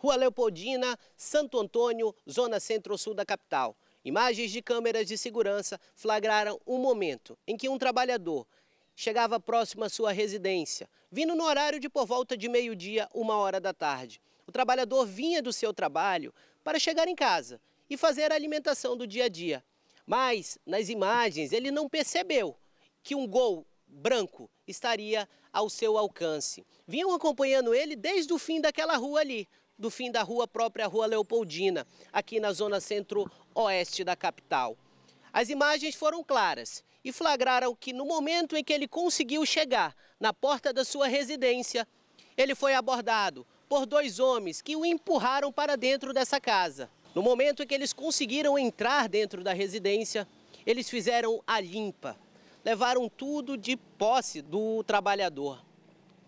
Rua Leopoldina, Santo Antônio, zona centro-sul da capital. Imagens de câmeras de segurança flagraram um momento em que um trabalhador chegava próximo à sua residência, vindo no horário de por volta de meio-dia, uma hora da tarde. O trabalhador vinha do seu trabalho para chegar em casa e fazer a alimentação do dia a dia. Mas, nas imagens, ele não percebeu que um gol branco estaria ao seu alcance. Vinham acompanhando ele desde o fim daquela rua ali, do fim da rua própria Rua Leopoldina, aqui na zona centro-oeste da capital. As imagens foram claras e flagraram que no momento em que ele conseguiu chegar na porta da sua residência, ele foi abordado por dois homens que o empurraram para dentro dessa casa. No momento em que eles conseguiram entrar dentro da residência, eles fizeram a limpa, levaram tudo de posse do trabalhador.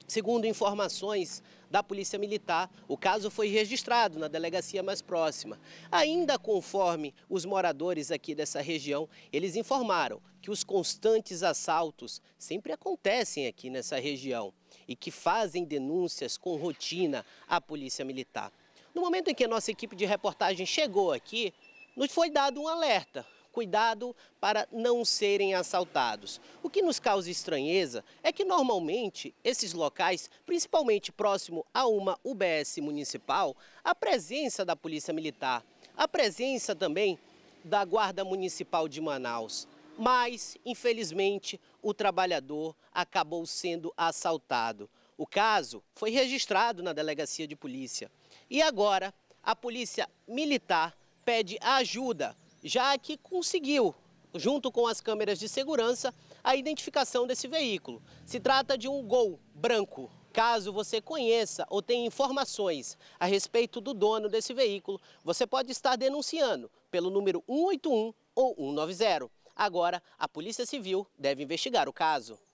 Segundo informações da Polícia Militar, o caso foi registrado na delegacia mais próxima. Ainda conforme os moradores aqui dessa região, eles informaram que os constantes assaltos sempre acontecem aqui nessa região e que fazem denúncias com rotina à Polícia Militar. No momento em que a nossa equipe de reportagem chegou aqui, nos foi dado um alerta cuidado para não serem assaltados. O que nos causa estranheza é que normalmente esses locais, principalmente próximo a uma UBS municipal, a presença da Polícia Militar, a presença também da Guarda Municipal de Manaus. Mas, infelizmente, o trabalhador acabou sendo assaltado. O caso foi registrado na delegacia de polícia. E agora, a polícia militar pede ajuda já que conseguiu, junto com as câmeras de segurança, a identificação desse veículo. Se trata de um Gol branco. Caso você conheça ou tenha informações a respeito do dono desse veículo, você pode estar denunciando pelo número 181 ou 190. Agora, a Polícia Civil deve investigar o caso.